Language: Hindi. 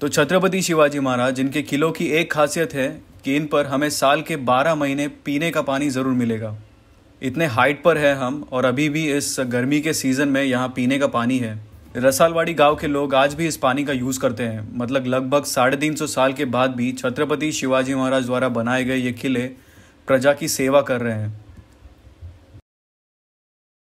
तो छत्रपति शिवाजी महाराज जिनके किलों की एक खासियत है कि इन पर हमें साल के बारह महीने पीने का पानी ज़रूर मिलेगा इतने हाइट पर है हम और अभी भी इस गर्मी के सीज़न में यहाँ पीने का पानी है रसालवाड़ी गांव के लोग आज भी इस पानी का यूज़ करते हैं मतलब लगभग साढ़े तीन सौ साल के बाद भी छत्रपति शिवाजी महाराज द्वारा बनाए गए ये किले प्रजा की सेवा कर रहे हैं